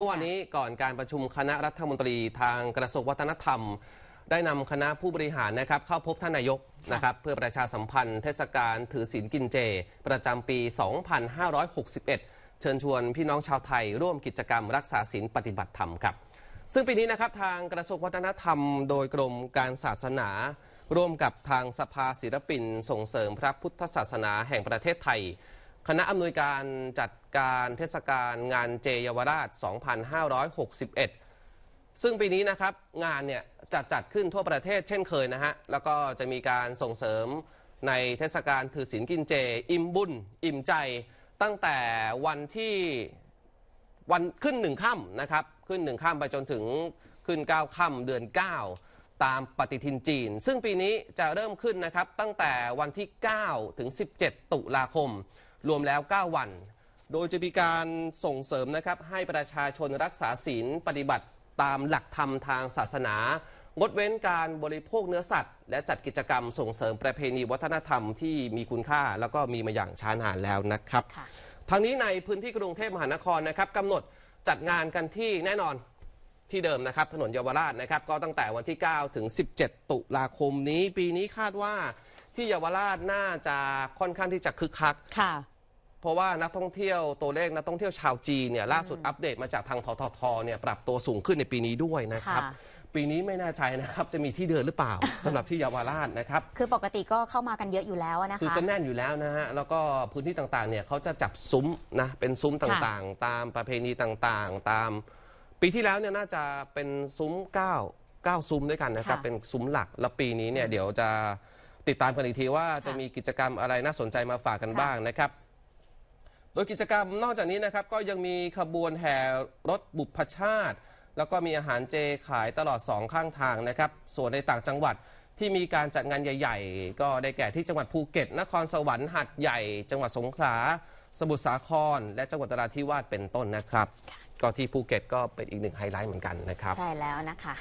เมื่อวานนี้ก่อนการประชุมคณะรัฐมนตรีทางกระทรวงวัฒนธรรม ได้นำคณะผู้บริหารนะครับเข้าพบท่านนายกนะครับเพื่อประชาสัมพันธ์เทศกาลถือศีลกินเจ ประจำปี 2561 เชิญชวนพี่น้องชาวไทยร่วมกิจกรรมรักษาศีลปฏิบัติธรรมครับซึ่งปีนี้นะครับทางกระทรวงวัฒนธรรมโดยกรมการศาสนา ร่วมกับทางสภาศิลปิน ส่งเสริมพระพุทธศาสนาแห่งประเทศไทยคณะอำนวยการจัดการเทศกาลงานเจเยาวราช2561ซึ่งปีนี้นะครับงานเนี่ยจัดจัดขึ้นทั่วประเทศเช่นเคยนะฮะ แล้วก็จะมีการส่งเสริมในเทศกาลถือศีลกินเจอิ่มบุญ อิ่มใจตั้งแต่วันที่วันขึ้นหนึ่งค่ำนะครับขึ้นหนึ่งค่ำไปจนถึงขึ้น9ค่ำเดือน 9 ตามปฏิทินจีน ซึ่งปีนี้จะเริ่มขึ้นนะครับตั้งแต่วันที่ 9 ถึง 17 ตุลาคมรวมแล้ว 9 วัน โดยจะมีการส่งเสริมนะครับ ให้ประชาชนรักษาศีลปฏิบัติตามหลักธรรมทางศาสนา งดเว้นการบริโภคเนื้อสัตว์ และจัดกิจกรรมส่งเสริมประเพณีวัฒนธรรมที่มีคุณค่า แล้วก็มีมาอย่างช้านานแล้วนะครับ ทางนี้ในพื้นที่กรุงเทพมหานครนะครับกำหนดจัดงานกันที่แน่นอนที่เดิมนะครับ ถนนเยาวราชนะครับ ก็ตั้งแต่วันที่9ถึง17ตุลาคมนี้ ปีนี้คาดว่าที่เยาวราชน่าจะค่อนข้างที่จะคึกคักเพราะว่านักท่องเที่ยวตัวเลขนักท่องเที่ยวชาวจีนเนี่ยล่าสุดอัปเดตมาจากทางทททเนี่ยปรับตัวสูงขึ้นในปีนี้ด้วยนะครับ ปีนี้ไม่แน่ใจนะครับจะมีที่เดินหรือเปล่าสำหรับที่เยาวราชนะครับคือปกติก็เข้ามากันเยอะอยู่แล้วนะนะคือคะก็แน่นอยู่แล้วนะฮะแล้วก็พื้นที่ต่างๆเนี่ยเขาจะจับซุ้มนะเป็นซุ้มต่างๆ ตามประเพณีต่างๆ ตามปีที่แล้วเนี่ยน่าจะเป็นซุ้ม9าซุ้มด้วยกันนะครับ เป็นซุ้มหลักแล้วปีนี้เนี่ยเดี๋ยวจะติดตามกันอีกทีว่าจะมีกิจกรรมอะไรน่าสนใจมาฝากกันบ้างนะครับโดยกิจกรรมนอกจากนี้นะครับ ก็ยังมีขบวนแห่รถบุพชาติ แล้วก็มีอาหารเจขายตลอดสองข้างทางนะครับ ส่วนในต่างจังหวัดที่มีการจัดงานใหญ่ ๆ ก็ได้แก่ที่จังหวัดภูเก็ต นครสวรรค์หัดใหญ่ จังหวัดสงขลาสมุทรสาคร และจังหวัดตราธิวาสเป็นต้นนะครับก็ที่ภูเก็ตก็เป็นอีกหนึ่งไฮไลท์เหมือนกันนะครับใช่แล้วนะคะ